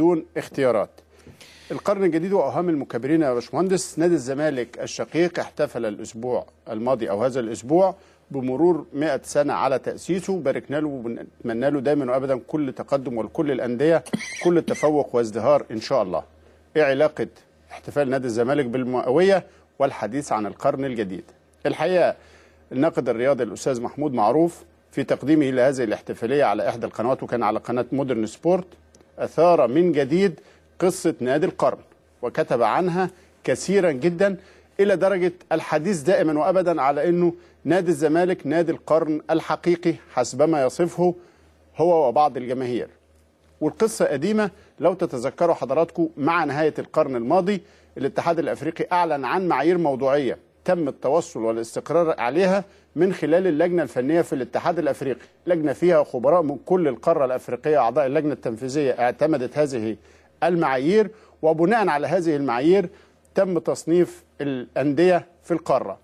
دون اختيارات القرن الجديد واوهام المكبرين يا باشمهندس نادي الزمالك الشقيق احتفل الاسبوع الماضي او هذا الاسبوع بمرور 100 سنه على تاسيسه باركنا له ونتمنى له دايما وابدا كل تقدم ولكل الانديه كل التفوق وازدهار ان شاء الله. ايه علاقه احتفال نادي الزمالك بالمئويه والحديث عن القرن الجديد؟ الحقيقه الناقد الرياضي الاستاذ محمود معروف في تقديمه لهذه الاحتفاليه على احدى القنوات وكان على قناه مودرن سبورت أثار من جديد قصة نادي القرن وكتب عنها كثيرا جدا إلى درجة الحديث دائما وأبدا على أنه نادي الزمالك نادي القرن الحقيقي حسبما يصفه هو وبعض الجماهير والقصة قديمة لو تتذكروا حضراتكم مع نهاية القرن الماضي الاتحاد الأفريقي أعلن عن معايير موضوعية تم التوصل والاستقرار عليها من خلال اللجنة الفنية في الاتحاد الأفريقي لجنة فيها خبراء من كل القارة الأفريقية أعضاء اللجنة التنفيذية اعتمدت هذه المعايير وبناء على هذه المعايير تم تصنيف الأندية في القارة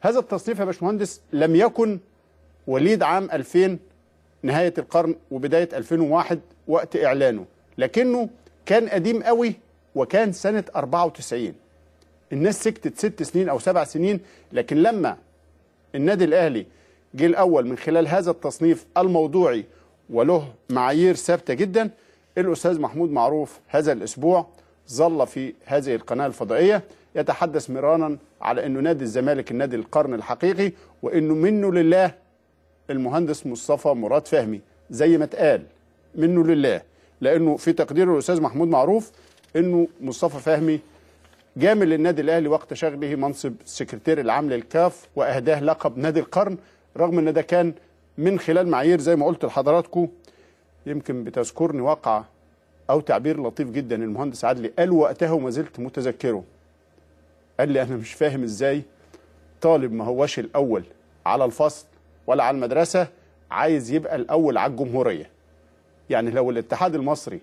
هذا التصنيف يا باشمهندس لم يكن وليد عام 2000 نهاية القرن وبداية 2001 وقت إعلانه لكنه كان قديم قوي وكان سنة 94 الناس سكتت ست سنين او سبع سنين لكن لما النادي الاهلي جه الاول من خلال هذا التصنيف الموضوعي وله معايير ثابته جدا الاستاذ محمود معروف هذا الاسبوع ظل في هذه القناه الفضائيه يتحدث مرارا على انه نادي الزمالك النادي القرن الحقيقي وانه منه لله المهندس مصطفى مراد فهمي زي ما اتقال منه لله لانه في تقدير الاستاذ محمود معروف انه مصطفى فهمي جامل للنادي الاهلي وقت شغله منصب السكرتير العام للكاف واهداه لقب نادي القرن رغم ان ده كان من خلال معايير زي ما قلت لحضراتكم يمكن بتذكرني واقعه او تعبير لطيف جدا المهندس عدلي قال وقتها وما زلت متذكره قال لي انا مش فاهم ازاي طالب ما هوش الاول على الفصل ولا على المدرسه عايز يبقى الاول على الجمهوريه يعني لو الاتحاد المصري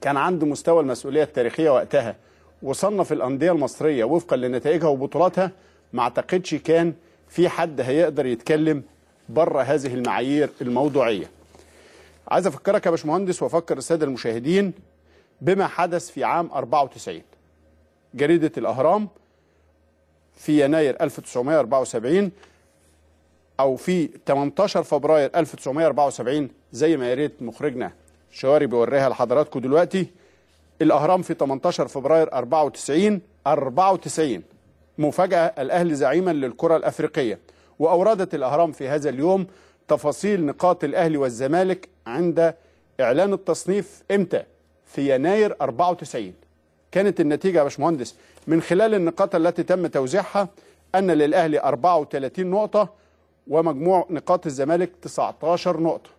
كان عنده مستوى المسؤوليه التاريخيه وقتها وصنف الانديه المصريه وفقا لنتائجها وبطولاتها ما اعتقدش كان في حد هيقدر يتكلم بره هذه المعايير الموضوعيه. عايز افكرك يا باشمهندس وافكر الساده المشاهدين بما حدث في عام 94 جريده الاهرام في يناير 1974 او في 18 فبراير 1974 زي ما يا ريت مخرجنا شواري بيوريها لحضراتكم دلوقتي الاهرام في 18 فبراير 94 94 مفاجاه الاهلي زعيما للكره الافريقيه واوردت الاهرام في هذا اليوم تفاصيل نقاط الاهلي والزمالك عند اعلان التصنيف امتى في يناير 94 كانت النتيجه يا باشمهندس من خلال النقاط التي تم توزيعها ان للاهلي 34 نقطه ومجموع نقاط الزمالك 19 نقطه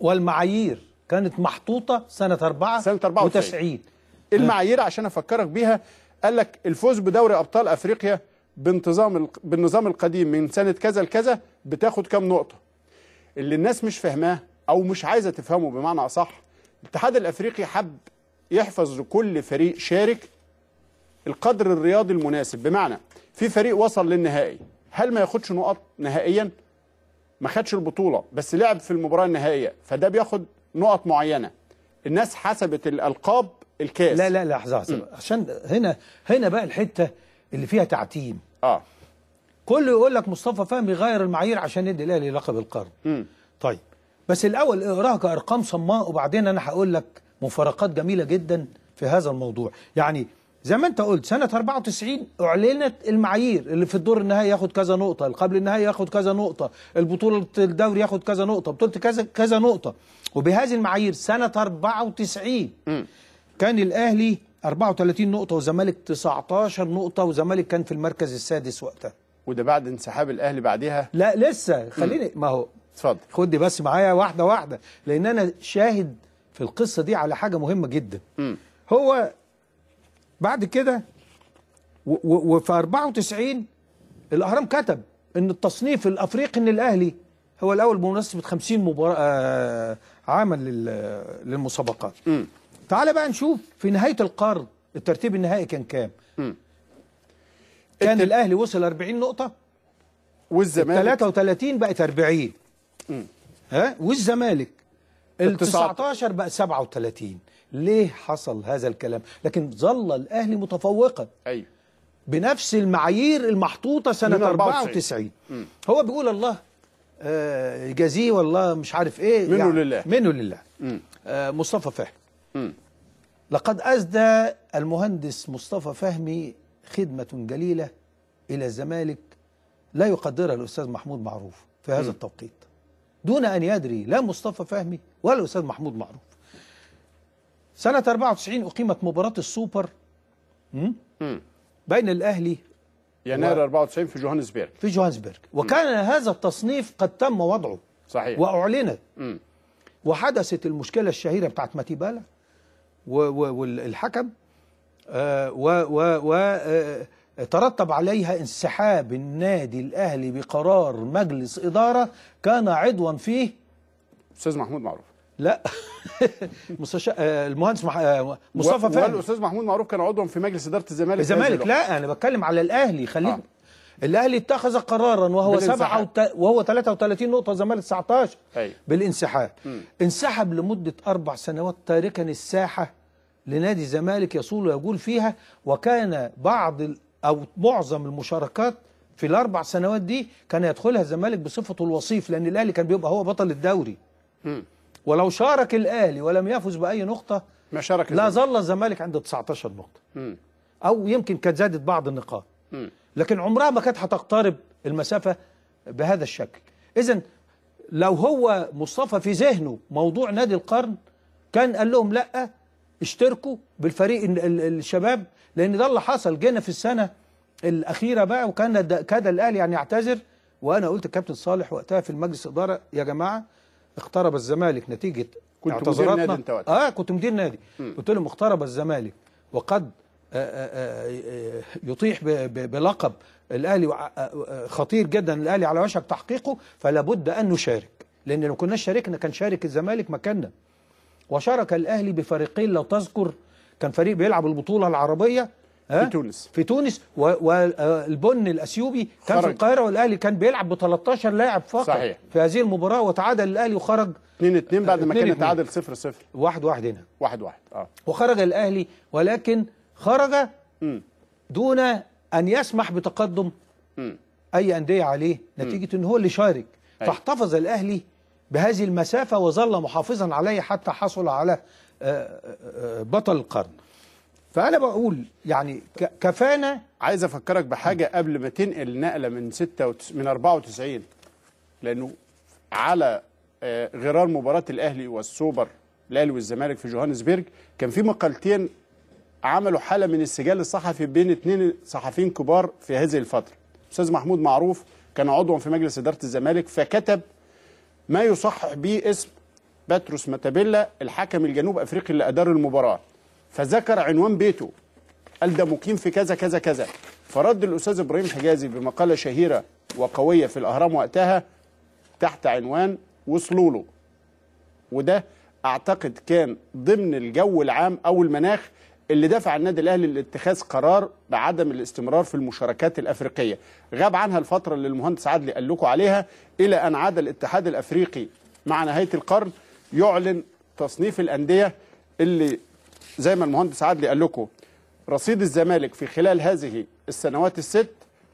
والمعايير كانت محطوطة سنة 4 سنة 94 المعايير عشان أفكرك بيها قال لك الفوز بدوري أبطال أفريقيا بانتظام بالنظام القديم من سنة كذا لكذا بتاخد كام نقطة اللي الناس مش فاهماه أو مش عايزة تفهمه بمعنى أصح الاتحاد الأفريقي حب يحفظ لكل فريق شارك القدر الرياضي المناسب بمعنى في فريق وصل للنهائي هل ما ياخدش نقط نهائيا ما خدش البطولة بس لعب في المباراة النهائية فده بياخد نقط معينه الناس حسبت الالقاب الكاس لا لا لحظه لحظه عشان هنا هنا بقى الحته اللي فيها تعتيم اه كله يقول لك مصطفى فهمي غير المعايير عشان يدي الاهلي لقب القرن م. طيب بس الاول اقراها كارقام صماء وبعدين انا هقول لك مفارقات جميله جدا في هذا الموضوع يعني زي ما انت قلت سنه 94 اعلنت المعايير اللي في الدور النهائي ياخد كذا نقطه اللي قبل النهائي ياخد كذا نقطه البطوله الدوري ياخد كذا نقطه بطوله كذا كذا نقطه وبهذه المعايير سنه 94 كان الاهلي 34 نقطه والزمالك 19 نقطه والزمالك كان في المركز السادس وقتها وده بعد انسحاب الاهلي بعديها لا لسه خليني ما هو اتفضل خد بس معايا واحده واحده لان انا شاهد في القصه دي على حاجه مهمه جدا م. هو بعد كده وفي 94 الاهرام كتب ان التصنيف الافريقي ان الاهلي هو الاول بمناسبه 50 مباراه آه، عاما للمسابقات تعال بقى نشوف في نهايه القرن الترتيب النهائي كان كام كان الاهلي وصل 40 نقطه والزمالك 33 بقت 40 ها والزمالك ال 19 بقى 37 ليه حصل هذا الكلام لكن ظل الاهلي متفوقا ايوه بنفس المعايير المحطوطه سنه 94 هو بيقول الله يجازيه آه، والله مش عارف ايه منه يعني لله منه لله آه مصطفى فهمي لقد أزدى المهندس مصطفى فهمي خدمه جليله الى الزمالك لا يقدرها الاستاذ محمود معروف في هذا م. التوقيت دون ان يدري لا مصطفى فهمي ولا الاستاذ محمود معروف سنة 94 أقيمت مباراة السوبر بين الأهلي يناير و... 94 في جوهانسبرغ في جوهانسبرغ وكان م. هذا التصنيف قد تم وضعه صحيح وأعلنت وحدثت المشكلة الشهيرة بتاعت ماتيبالا والحكم آه وترتب آه عليها انسحاب النادي الأهلي بقرار مجلس إدارة كان عضوا فيه أستاذ محمود معروف لا مستشار آه، المهندس آه، مصطفى فهمي والاستاذ محمود معروف كان عضوا في مجلس اداره الزمالك الزمالك لا انا بتكلم على الاهلي خليك آه. الاهلي اتخذ قرارا وهو سبعة وت... وهو 33 نقطه والزمالك 19 أي. بالانسحاب م. انسحب لمده اربع سنوات تاركا الساحه لنادي الزمالك يصول ويجول فيها وكان بعض ال... او معظم المشاركات في الاربع سنوات دي كان يدخلها الزمالك بصفته الوصيف لان الاهلي كان بيبقى هو بطل الدوري م. ولو شارك الأهلي ولم يفز بأي نقطة ما شارك لا ظل الزمالك عند 19 نقطة مم. أو يمكن كانت زادت بعض النقاط لكن عمرها ما كانت هتقترب المسافة بهذا الشكل إذا لو هو مصطفى في ذهنه موضوع نادي القرن كان قال لهم لا اشتركوا بالفريق الشباب لأن ده اللي حصل جينا في السنة الأخيرة بقى وكان كاد الأهلي يعني يعتذر وأنا قلت الكابتن صالح وقتها في المجلس الإدارة يا جماعة اقترب الزمالك نتيجه كنت مدير نادي انت وقتها اه كنت مدير نادي قلت لهم اقترب الزمالك وقد آه، آه، آه، يطيح بلقب الاهلي خطير جدا الاهلي على وشك تحقيقه فلا بد ان نشارك لان لو كناش شاركنا كان شارك الزمالك مكاننا وشارك الاهلي بفريقين لو تذكر كان فريق بيلعب البطوله العربيه في تونس في تونس والبن الأثيوبي كان في القاهرة والأهلي كان بيلعب ب 13 لاعب فقط صحيح. في هذه المباراة وتعادل الأهلي وخرج 2 2 بعد ما كان تعادل 0 0 1 1 هنا 1 1 اه وخرج الأهلي ولكن خرج م. دون أن يسمح بتقدم م. أي أندية عليه نتيجة م. إن هو اللي شارك أي. فاحتفظ الأهلي بهذه المسافة وظل محافظا عليه حتى حصل على آه، آه، آه، بطل القرن فأنا بقول يعني كفانا عايز أفكرك بحاجة قبل ما تنقل نقلة من ستة وتس... من 94 لأنه على آه، غرار مباراة الأهلي والسوبر الأهلي والزمالك في جوهانسبرج كان في مقالتين عملوا حالة من السجال الصحفي بين اثنين صحفيين كبار في هذه الفترة أستاذ محمود معروف كان عضوا في مجلس إدارة الزمالك فكتب ما يصحح به اسم باتروس ماتابيلا الحكم الجنوب أفريقي اللي أدار المباراة فذكر عنوان بيته قال ده مقيم في كذا كذا كذا فرد الأستاذ إبراهيم حجازي بمقالة شهيرة وقوية في الأهرام وقتها تحت عنوان وصلوا له وده أعتقد كان ضمن الجو العام أو المناخ اللي دفع النادي الأهلي لاتخاذ قرار بعدم الاستمرار في المشاركات الأفريقية غاب عنها الفترة اللي المهندس عدلي قال لكم عليها إلى أن عاد الاتحاد الأفريقي مع نهاية القرن يعلن تصنيف الأندية اللي زي ما المهندس عدلي قال لكم رصيد الزمالك في خلال هذه السنوات الست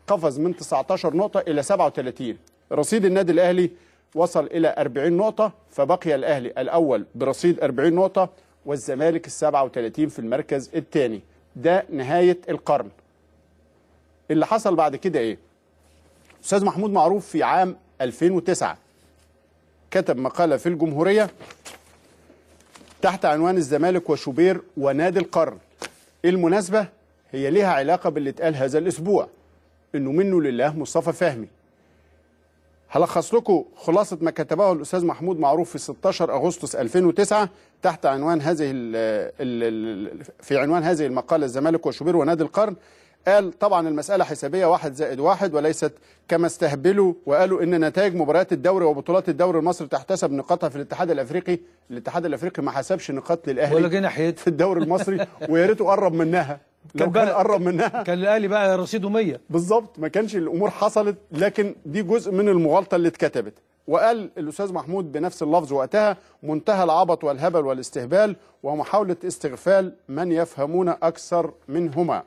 قفز من 19 نقطة إلى 37 رصيد النادي الأهلي وصل إلى 40 نقطة فبقي الأهلي الأول برصيد 40 نقطة والزمالك ال 37 في المركز الثاني ده نهاية القرن اللي حصل بعد كده إيه؟ أستاذ محمود معروف في عام 2009 كتب مقالة في الجمهورية تحت عنوان الزمالك وشوبير ونادي القرن المناسبة هي ليها علاقة باللي اتقال هذا الأسبوع إنه منه لله مصطفى فهمي هلخص لكم خلاصة ما كتبه الأستاذ محمود معروف في 16 أغسطس 2009 تحت عنوان هذه في عنوان هذه المقالة الزمالك وشوبير ونادي القرن قال طبعا المسألة حسابية واحد زائد واحد وليست كما استهبلوا وقالوا إن نتائج مباريات الدوري وبطولات الدوري المصري تحتسب نقاطها في الاتحاد الأفريقي الاتحاد الأفريقي ما حسبش نقاط للأهلي ولا جينا حيت في الدوري المصري ويا قرب منها لو كان قرب منها كان الاهلي بقى رصيده 100 بالظبط ما كانش الامور حصلت لكن دي جزء من المغالطه اللي اتكتبت وقال الاستاذ محمود بنفس اللفظ وقتها منتهى العبط والهبل والاستهبال ومحاوله استغفال من يفهمون اكثر منهما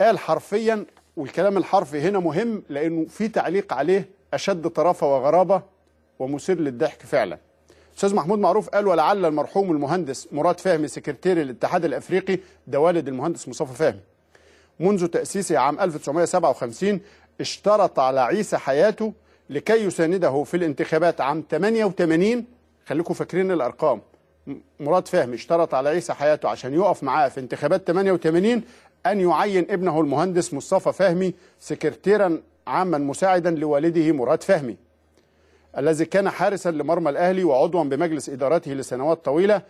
قال حرفيا والكلام الحرفي هنا مهم لأنه في تعليق عليه أشد طرافة وغرابة ومثير للضحك فعلا أستاذ محمود معروف قال ولعل المرحوم المهندس مراد فهمي سكرتير الاتحاد الأفريقي ده والد المهندس مصطفى فهمي منذ تأسيسه عام 1957 اشترط على عيسى حياته لكي يسانده في الانتخابات عام 88 خليكم فاكرين الأرقام مراد فهمي اشترط على عيسى حياته عشان يقف معاه في انتخابات 88 أن يعين ابنه المهندس مصطفى فهمي سكرتيرا عاما مساعدا لوالده مراد فهمي الذي كان حارسا لمرمى الأهلي وعضوا بمجلس إدارته لسنوات طويلة